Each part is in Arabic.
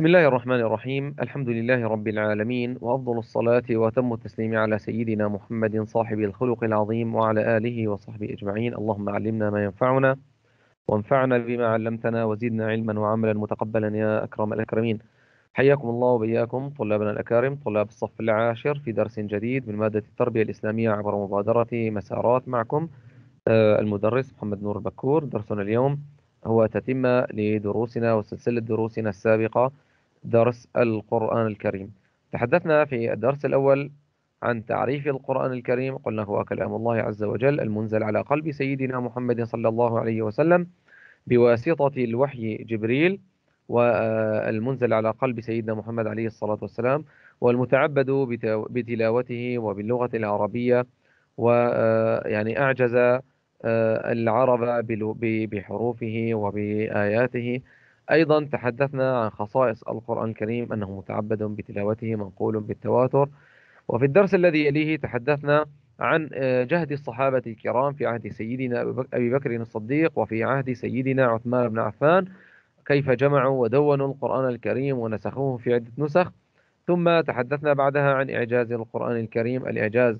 بسم الله الرحمن الرحيم الحمد لله رب العالمين وأفضل الصلاة وتم التسليم على سيدنا محمد صاحب الخلق العظيم وعلى آله وصحبه أجمعين اللهم علمنا ما ينفعنا وانفعنا بما علمتنا وزدنا علما وعملا متقبلا يا أكرم الأكرمين حياكم الله وبياكم طلابنا الأكارم طلاب الصف العاشر في درس جديد من مادة التربية الإسلامية عبر مبادرة مسارات معكم آه، المدرس محمد نور البكور درسنا اليوم هو تتمة لدروسنا وسلسلة دروسنا السابقة درس القرآن الكريم تحدثنا في الدرس الأول عن تعريف القرآن الكريم قلنا هو كلام الله عز وجل المنزل على قلب سيدنا محمد صلى الله عليه وسلم بواسطة الوحي جبريل والمنزل آه، على قلب سيدنا محمد عليه الصلاة والسلام والمتعبد بتلاوته وباللغة العربية ويعني آه، أعجز آه، العرب بحروفه وبآياته أيضا تحدثنا عن خصائص القرآن الكريم أنه متعبد بتلاوته منقول بالتواتر وفي الدرس الذي يليه تحدثنا عن آه، جهد الصحابة الكرام في عهد سيدنا أبي بكر الصديق وفي عهد سيدنا عثمان بن عفان كيف جمعوا ودونوا القرآن الكريم ونسخوه في عدة نسخ ثم تحدثنا بعدها عن إعجاز القرآن الكريم الإعجاز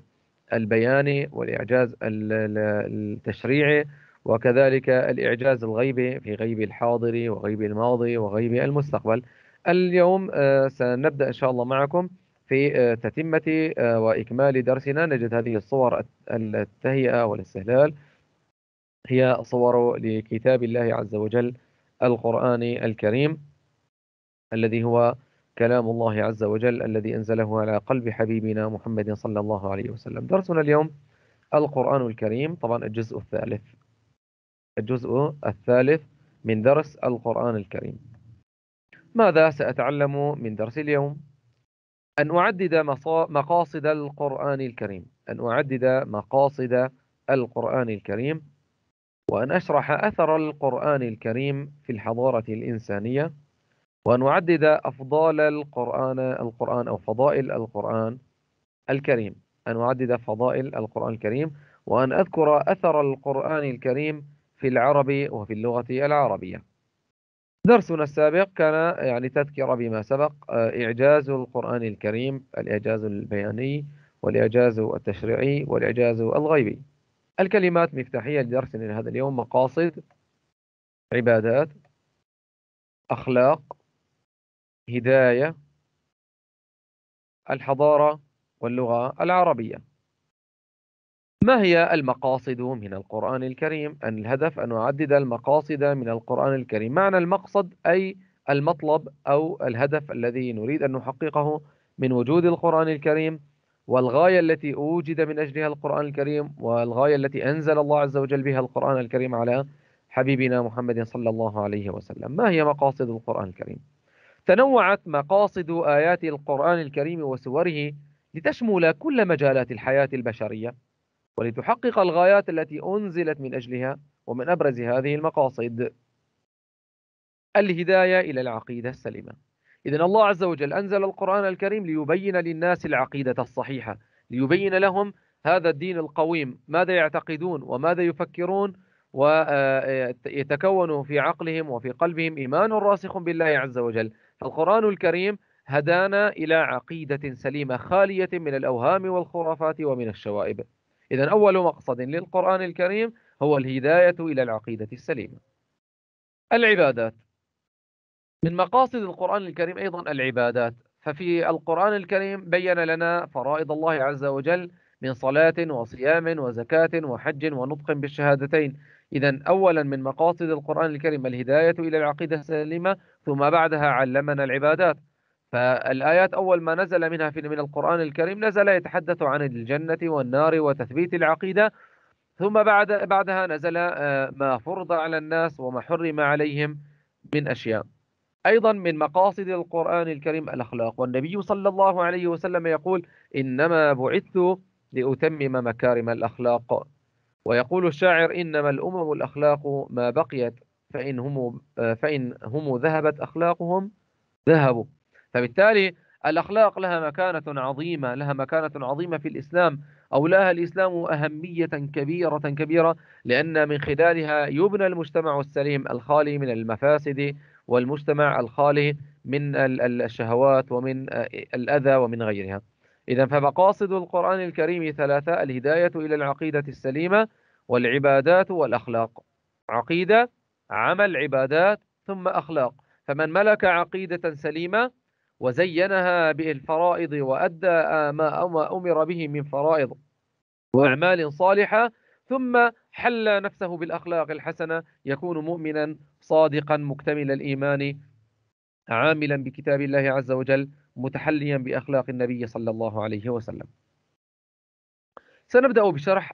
البياني والإعجاز التشريعي وكذلك الإعجاز الغيبي في غيب الحاضر وغيب الماضي وغيب المستقبل اليوم آه، سنبدأ إن شاء الله معكم في آه، تتمة آه، وإكمال درسنا نجد هذه الصور التهيئة والاستهلال هي صور لكتاب الله عز وجل القرآن الكريم الذي هو كلام الله عز وجل الذي أنزله على قلب حبيبنا محمد صلى الله عليه وسلم درسنا اليوم القرآن الكريم طبعا الجزء الثالث الجزء الثالث من درس القرآن الكريم ماذا سأتعلم من درس اليوم؟ أن أعدد مقاصد القرآن الكريم أن أعدد مقاصد القرآن الكريم وأن أشرح أثر القرآن الكريم في الحضارة الإنسانية وأن أعدد أفضال القرآن القرآن أو فضائل القرآن الكريم أن أعدد فضائل القرآن الكريم وأن أذكر أثر القرآن الكريم في العربي وفي اللغة العربية درسنا السابق كان يعني تذكرة بما سبق آه، إعجاز القرآن الكريم الإعجاز البياني والإعجاز التشريعي والإعجاز الغيبي الكلمات مفتاحية لدرسنا لهذا اليوم مقاصد عبادات أخلاق هداية الحضارة واللغة العربية ما هي المقاصد من القرآن الكريم؟ أن الهدف أن أعدد المقاصد من القرآن الكريم معنى المقصد أي المطلب أو الهدف الذي نريد أن نحققه من وجود القرآن الكريم والغاية التي أوجد من أجلها القرآن الكريم والغاية التي أنزل الله عز وجل بها القرآن الكريم على حبيبنا محمد صلى الله عليه وسلم ما هي مقاصد القرآن الكريم؟ تنوعت مقاصد آيات القرآن الكريم وسوره لتشمل كل مجالات الحياة البشرية ولتحقق الغايات التي أنزلت من أجلها ومن أبرز هذه المقاصد الهداية إلى العقيدة السليمة إذا الله عز وجل أنزل القرآن الكريم ليبين للناس العقيدة الصحيحة ليبين لهم هذا الدين القويم ماذا يعتقدون وماذا يفكرون ويتكون في عقلهم وفي قلبهم إيمان راسخ بالله عز وجل فالقرآن الكريم هدانا إلى عقيدة سليمة خالية من الأوهام والخرافات ومن الشوائب إذا أول مقصد للقرآن الكريم هو الهداية إلى العقيدة السليمة العبادات من مقاصد القرآن الكريم أيضا العبادات ففي القرآن الكريم بين لنا فرائض الله عز وجل من صلاة وصيام وزكاة وحج ونطق بالشهادتين إذا أولا من مقاصد القرآن الكريم الهداية إلى العقيدة السليمة ثم بعدها علمنا العبادات فالآيات أول ما نزل منها في من القرآن الكريم نزل يتحدث عن الجنة والنار وتثبيت العقيدة ثم بعد بعدها نزل آه، ما فرض على الناس وما حرم عليهم من أشياء أيضا من مقاصد القرآن الكريم الأخلاق والنبي صلى الله عليه وسلم يقول إنما بعثت لأتمم مكارم الأخلاق ويقول الشاعر إنما الأمم الأخلاق ما بقيت فإن هم, آه، فإن هم ذهبت أخلاقهم ذهبوا فبالتالي الأخلاق لها مكانة عظيمة لها مكانة عظيمة في الإسلام أولاها الإسلام أهمية كبيرة كبيرة لأن من خلالها يبنى المجتمع السليم الخالي من المفاسد والمجتمع الخالي من الشهوات ومن آه، الأذى ومن غيرها إذا فمقاصد القرآن الكريم ثلاثة الهداية إلى العقيدة السليمة والعبادات والأخلاق عقيدة عمل عبادات ثم أخلاق فمن ملك عقيدة سليمة وزينها بالفرائض وأدى ما أمر به من فرائض وأعمال صالحة ثم حل نفسه بالأخلاق الحسنة يكون مؤمنا صادقا مكتمل الإيمان عاملا بكتاب الله عز وجل متحليا بأخلاق النبي صلى الله عليه وسلم سنبدأ بشرح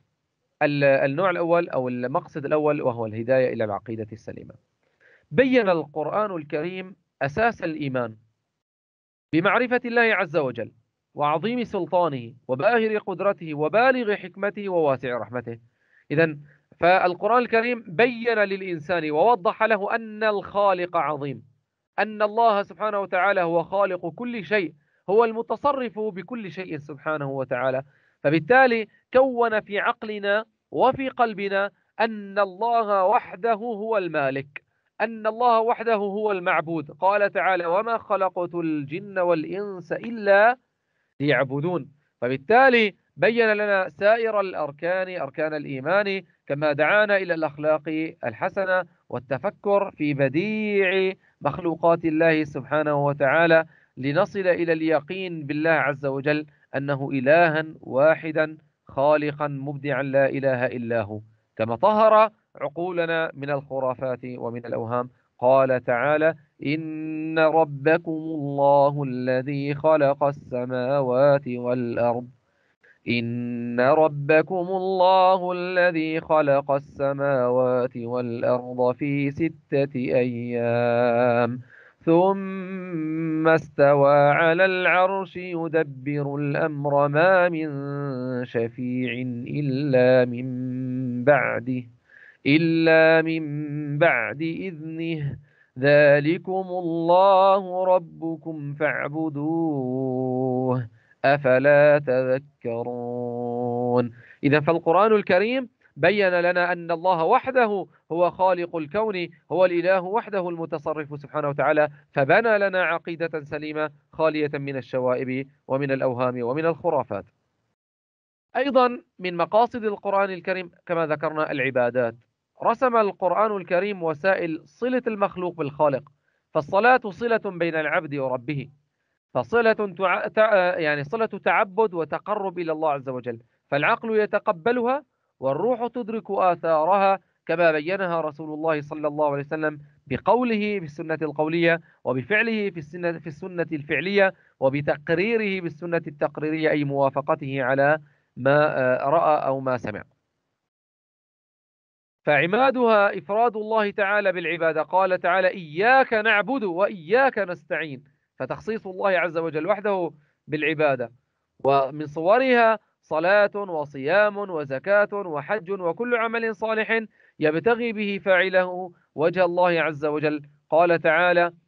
النوع الأول أو المقصد الأول وهو الهداية إلى العقيدة السليمة بين القرآن الكريم أساس الإيمان بمعرفة الله عز وجل وعظيم سلطانه وباهر قدرته وبالغ حكمته وواسع رحمته إذا فالقرآن الكريم بين للإنسان ووضح له أن الخالق عظيم أن الله سبحانه وتعالى هو خالق كل شيء هو المتصرف بكل شيء سبحانه وتعالى فبالتالي كون في عقلنا وفي قلبنا أن الله وحده هو المالك أن الله وحده هو المعبود قال تعالى وما خلقت الجن والإنس إلا ليعبدون فبالتالي بين لنا سائر الأركان أركان الإيمان كما دعانا إلى الأخلاق الحسنة والتفكر في بديع مخلوقات الله سبحانه وتعالى لنصل إلى اليقين بالله عز وجل أنه إلها واحدا خالقا مبدعا لا إله إلا هو كما طهر عقولنا من الخرافات ومن الأوهام قال تعالى إن ربكم الله الذي خلق السماوات والأرض إن ربكم الله الذي خلق السماوات والأرض في ستة أيام ثم استوى على العرش يدبر الأمر ما من شفيع إلا من بعده إلا من بعد إذنه ذلكم الله ربكم فاعبدوه أفلا تذكرون إذا فالقرآن الكريم بين لنا أن الله وحده هو خالق الكون هو الإله وحده المتصرف سبحانه وتعالى فبنى لنا عقيدة سليمة خالية من الشوائب ومن الأوهام ومن الخرافات أيضا من مقاصد القرآن الكريم كما ذكرنا العبادات رسم القرآن الكريم وسائل صلة المخلوق بالخالق فالصلاة صلة بين العبد وربه فصلة تع... يعني صلة تعبد وتقرب إلى الله عز وجل فالعقل يتقبلها والروح تدرك آثارها كما بينها رسول الله صلى الله عليه وسلم بقوله في السنة القولية وبفعله في السنة, في السنة الفعلية وبتقريره بالسنة التقريرية أي موافقته على ما آه، رأى أو ما سمع فعمادها إفراد الله تعالى بالعبادة قال تعالى إياك نعبد وإياك نستعين فتخصيص الله عز وجل وحده بالعبادة ومن صورها صلاة وصيام وزكاة وحج وكل عمل صالح يبتغي به فاعله وجه الله عز وجل قال تعالى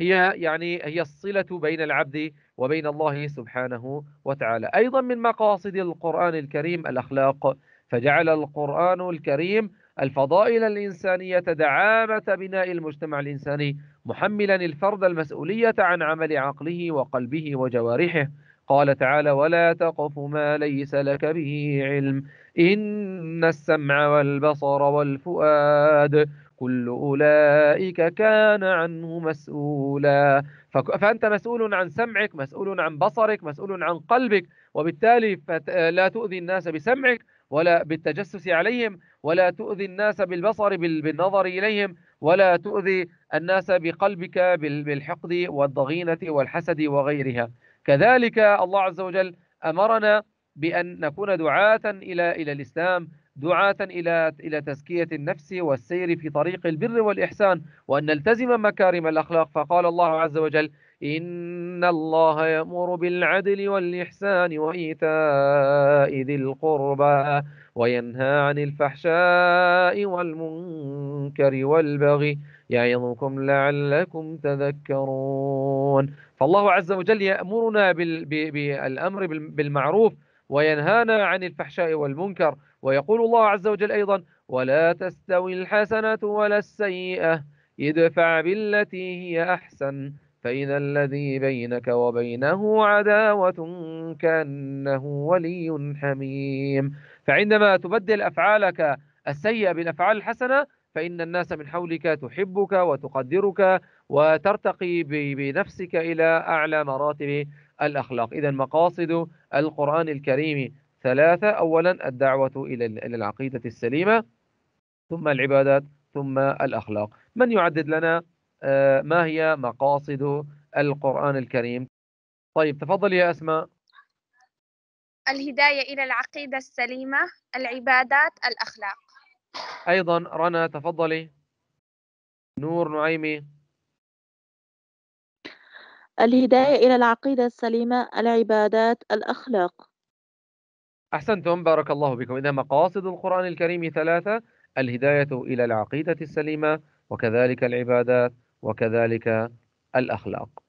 هي يعني هي الصلة بين العبد وبين الله سبحانه وتعالى أيضا من مقاصد القرآن الكريم الأخلاق فجعل القرآن الكريم الفضائل الإنسانية دعامة بناء المجتمع الإنساني محملا الفرد المسؤولية عن عمل عقله وقلبه وجوارحه قال تعالى ولا تقف ما ليس لك به علم إن السمع والبصر والفؤاد كل أولئك كان عنه مسؤولا فأنت مسؤول عن سمعك مسؤول عن بصرك مسؤول عن قلبك وبالتالي لا تؤذي الناس بسمعك ولا بالتجسس عليهم ولا تؤذي الناس بالبصر بالنظر إليهم ولا تؤذي الناس بقلبك بالحقد والضغينة والحسد وغيرها كذلك الله عز وجل أمرنا بأن نكون دعاة إلى إلى الإسلام دعاة إلى إلى تزكية النفس والسير في طريق البر والإحسان وأن نلتزم مكارم الأخلاق فقال الله عز وجل إن الله يأمر بالعدل والإحسان وإيتاء ذي القربى وينهى عن الفحشاء والمنكر والبغي يعظكم لعلكم تذكرون فالله عز وجل يأمرنا بالأمر بالمعروف وينهانا عن الفحشاء والمنكر ويقول الله عز وجل أيضا ولا تستوي الحسنة ولا السيئة ادفع بالتي هي أحسن فإذا الذي بينك وبينه عداوة كأنه ولي حميم فعندما تبدل أفعالك السيئة بالأفعال الحسنة فإن الناس من حولك تحبك وتقدرك وترتقي بنفسك إلى أعلى مراتب الأخلاق إذا مقاصد القرآن الكريم ثلاثة أولا الدعوة إلى العقيدة السليمة ثم العبادات ثم الأخلاق من يعدد لنا آه، ما هي مقاصد القرآن الكريم طيب تفضل يا أسماء الهداية إلى العقيدة السليمة العبادات الأخلاق أيضا رنا تفضلي نور نعيمي الهداية إلى العقيدة السليمة العبادات الأخلاق أحسنتم بارك الله بكم إذا مقاصد القرآن الكريم ثلاثة الهداية إلى العقيدة السليمة وكذلك العبادات وكذلك الأخلاق